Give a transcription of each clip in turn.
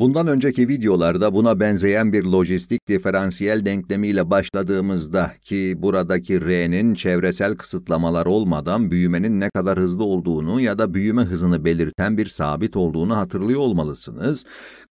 Bundan önceki videolarda buna benzeyen bir lojistik diferansiyel denklemiyle başladığımızda ki buradaki R'nin çevresel kısıtlamalar olmadan büyümenin ne kadar hızlı olduğunu ya da büyüme hızını belirten bir sabit olduğunu hatırlıyor olmalısınız.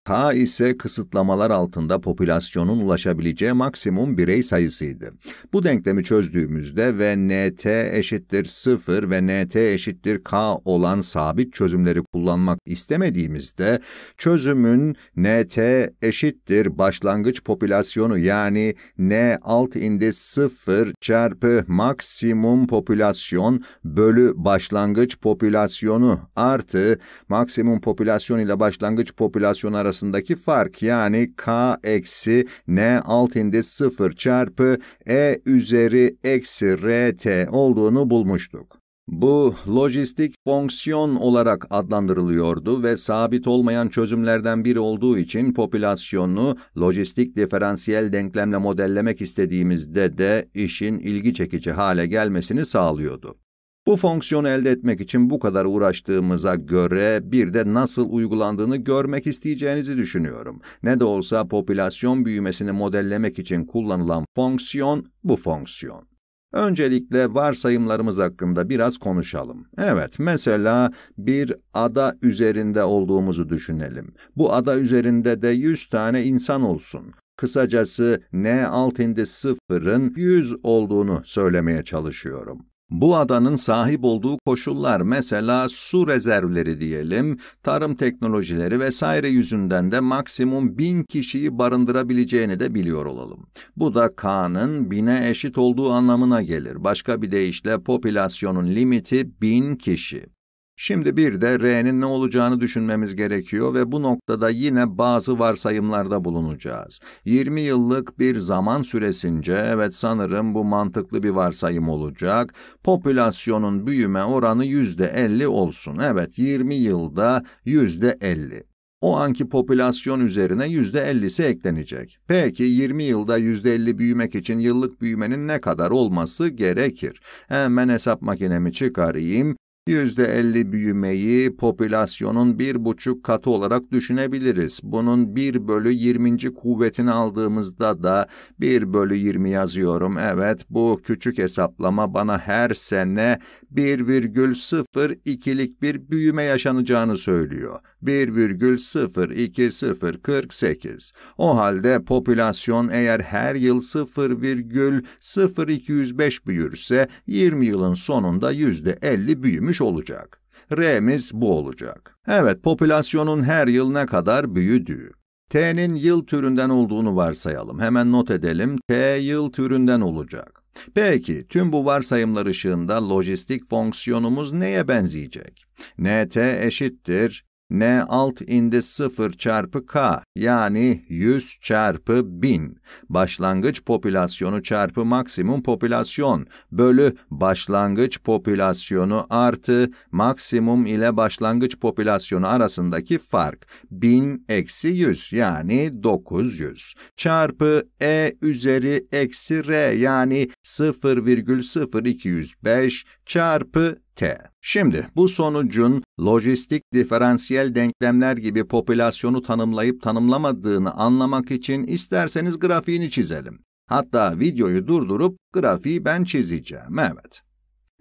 K ise kısıtlamalar altında popülasyonun ulaşabileceği maksimum birey sayısıydı. Bu denklemi çözdüğümüzde ve nt eşittir 0 ve nt eşittir k olan sabit çözümleri kullanmak istemediğimizde çözümün NT eşittir başlangıç popülasyonu yani N alt indis 0 çarpı maksimum popülasyon bölü başlangıç popülasyonu artı maksimum popülasyon ile başlangıç popülasyon arasındaki fark yani K eksi N alt indis 0 çarpı E üzeri eksi RT olduğunu bulmuştuk. Bu lojistik fonksiyon olarak adlandırılıyordu ve sabit olmayan çözümlerden biri olduğu için popülasyonu lojistik diferansiyel denklemle modellemek istediğimizde de işin ilgi çekici hale gelmesini sağlıyordu. Bu fonksiyonu elde etmek için bu kadar uğraştığımıza göre bir de nasıl uygulandığını görmek isteyeceğinizi düşünüyorum. Ne de olsa popülasyon büyümesini modellemek için kullanılan fonksiyon bu fonksiyon. Öncelikle varsayımlarımız hakkında biraz konuşalım. Evet, mesela bir ada üzerinde olduğumuzu düşünelim. Bu ada üzerinde de 100 tane insan olsun. Kısacası N alt indi sıfırın 100 olduğunu söylemeye çalışıyorum. Bu adanın sahip olduğu koşullar mesela su rezervleri diyelim, tarım teknolojileri vesaire yüzünden de maksimum bin kişiyi barındırabileceğini de biliyor olalım. Bu da K'nın bine eşit olduğu anlamına gelir. Başka bir deyişle popülasyonun limiti bin kişi. Şimdi bir de R'nin ne olacağını düşünmemiz gerekiyor ve bu noktada yine bazı varsayımlarda bulunacağız. 20 yıllık bir zaman süresince, evet sanırım bu mantıklı bir varsayım olacak, popülasyonun büyüme oranı %50 olsun. Evet 20 yılda %50. O anki popülasyon üzerine %50'si eklenecek. Peki 20 yılda %50 büyümek için yıllık büyümenin ne kadar olması gerekir? Hemen hesap makinemi çıkarayım. %50 büyümeyi popülasyonun bir buçuk katı olarak düşünebiliriz. Bunun 1 bölü 20. kuvvetini aldığımızda da 1 bölü 20 yazıyorum. Evet bu küçük hesaplama bana her sene 1,02'lik bir büyüme yaşanacağını söylüyor. 1,02048. O halde popülasyon eğer her yıl 0,0205 büyürse 20 yılın sonunda %50 büyümüş artmış olacak. R'miz bu olacak. Evet, popülasyonun her yıl ne kadar büyüdüğü. T'nin yıl türünden olduğunu varsayalım. Hemen not edelim. T yıl türünden olacak. Peki, tüm bu varsayımlar ışığında lojistik fonksiyonumuz neye benzeyecek? nt eşittir n alt indi 0 çarpı k yani 100 çarpı 1000 başlangıç popülasyonu çarpı maksimum popülasyon bölü başlangıç popülasyonu artı maksimum ile başlangıç popülasyonu arasındaki fark 1000 eksi 100 yani 900 çarpı e üzeri eksi r yani 0,0205 çarpı t. Şimdi bu sonucun lojistik diferansiyel denklemler gibi popülasyonu tanımlayıp tanımlamadığını anlamak için isterseniz grafiğini çizelim. Hatta videoyu durdurup grafiği ben çizeceğim, evet.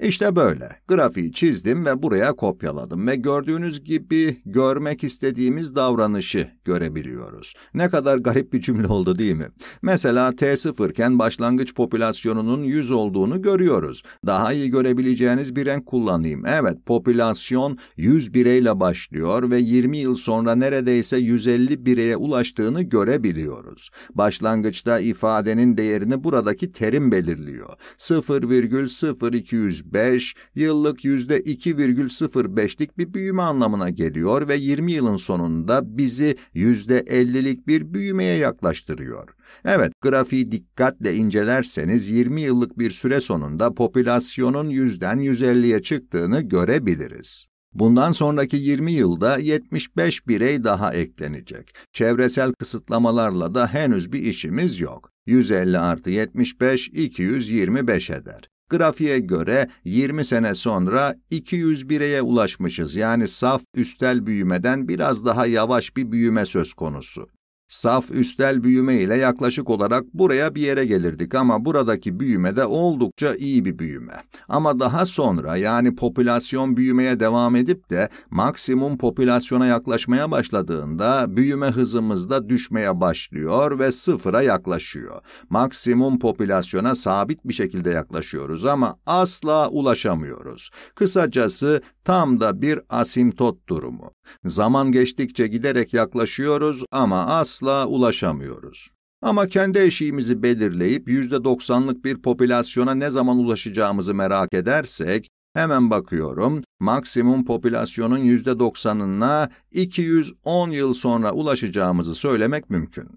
İşte böyle. Grafiği çizdim ve buraya kopyaladım ve gördüğünüz gibi görmek istediğimiz davranışı görebiliyoruz. Ne kadar garip bir cümle oldu değil mi? Mesela T0 iken başlangıç popülasyonunun 100 olduğunu görüyoruz. Daha iyi görebileceğiniz bir renk kullanayım. Evet, popülasyon 100 bireyle başlıyor ve 20 yıl sonra neredeyse 150 bireye ulaştığını görebiliyoruz. Başlangıçta ifadenin değerini buradaki terim belirliyor. 0,0200 %5, yıllık %2,05'lik bir büyüme anlamına geliyor ve 20 yılın sonunda bizi %50'lik bir büyümeye yaklaştırıyor. Evet, grafiği dikkatle incelerseniz 20 yıllık bir süre sonunda popülasyonun 100'den 150'ye çıktığını görebiliriz. Bundan sonraki 20 yılda 75 birey daha eklenecek. Çevresel kısıtlamalarla da henüz bir işimiz yok. 150 artı 75, 225 eder. Grafiğe göre 20 sene sonra 201'e ulaşmışız. Yani saf üstel büyümeden biraz daha yavaş bir büyüme söz konusu. Saf üstel büyüme ile yaklaşık olarak buraya bir yere gelirdik ama buradaki büyüme de oldukça iyi bir büyüme. Ama daha sonra yani popülasyon büyümeye devam edip de maksimum popülasyona yaklaşmaya başladığında büyüme hızımızda düşmeye başlıyor ve sıfıra yaklaşıyor. Maksimum popülasyona sabit bir şekilde yaklaşıyoruz ama asla ulaşamıyoruz. Kısacası tam da bir asimtot durumu. Zaman geçtikçe giderek yaklaşıyoruz ama asla ulaşamıyoruz. Ama kendi eşiğimizi belirleyip %90'lık bir popülasyona ne zaman ulaşacağımızı merak edersek, hemen bakıyorum, maksimum popülasyonun %90'ına 210 yıl sonra ulaşacağımızı söylemek mümkün.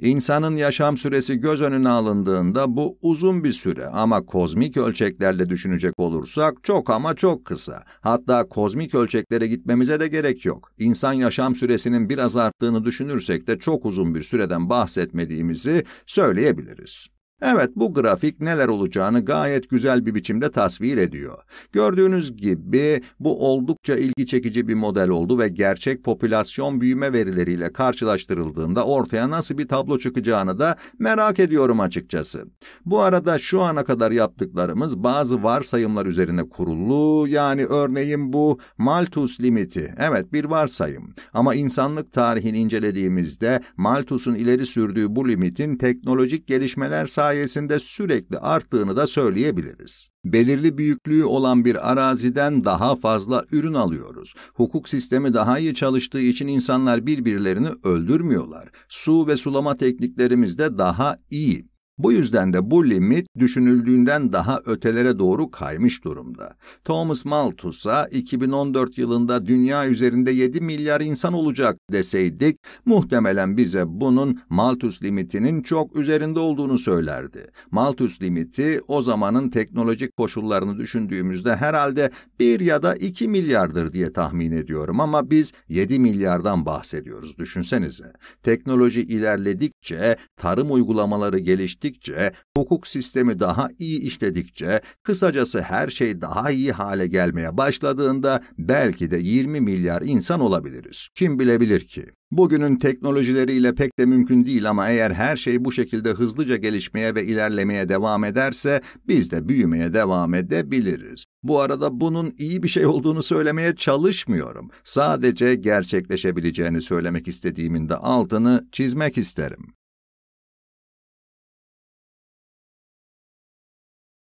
İnsanın yaşam süresi göz önüne alındığında bu uzun bir süre ama kozmik ölçeklerle düşünecek olursak çok ama çok kısa. Hatta kozmik ölçeklere gitmemize de gerek yok. İnsan yaşam süresinin biraz arttığını düşünürsek de çok uzun bir süreden bahsetmediğimizi söyleyebiliriz. Evet bu grafik neler olacağını gayet güzel bir biçimde tasvir ediyor. Gördüğünüz gibi bu oldukça ilgi çekici bir model oldu ve gerçek popülasyon büyüme verileriyle karşılaştırıldığında ortaya nasıl bir tablo çıkacağını da merak ediyorum açıkçası. Bu arada şu ana kadar yaptıklarımız bazı varsayımlar üzerine kurulu yani örneğin bu Malthus limiti evet bir varsayım ama insanlık tarihini incelediğimizde Malthus'un ileri sürdüğü bu limitin teknolojik gelişmeler sayesinde sayesinde sürekli arttığını da söyleyebiliriz. Belirli büyüklüğü olan bir araziden daha fazla ürün alıyoruz. Hukuk sistemi daha iyi çalıştığı için insanlar birbirlerini öldürmüyorlar. Su ve sulama tekniklerimiz de daha iyi. Bu yüzden de bu limit düşünüldüğünden daha ötelere doğru kaymış durumda. Thomas Malthus'a 2014 yılında dünya üzerinde 7 milyar insan olacak deseydik muhtemelen bize bunun Malthus limitinin çok üzerinde olduğunu söylerdi. Malthus limiti o zamanın teknolojik koşullarını düşündüğümüzde herhalde 1 ya da 2 milyardır diye tahmin ediyorum ama biz 7 milyardan bahsediyoruz düşünsenize. Teknoloji ilerledik geliştikçe, tarım uygulamaları geliştikçe, hukuk sistemi daha iyi işledikçe, kısacası her şey daha iyi hale gelmeye başladığında belki de 20 milyar insan olabiliriz. Kim bilebilir ki? Bugünün teknolojileriyle pek de mümkün değil ama eğer her şey bu şekilde hızlıca gelişmeye ve ilerlemeye devam ederse biz de büyümeye devam edebiliriz. Bu arada bunun iyi bir şey olduğunu söylemeye çalışmıyorum. Sadece gerçekleşebileceğini söylemek istediğimin de altını çizmek isterim.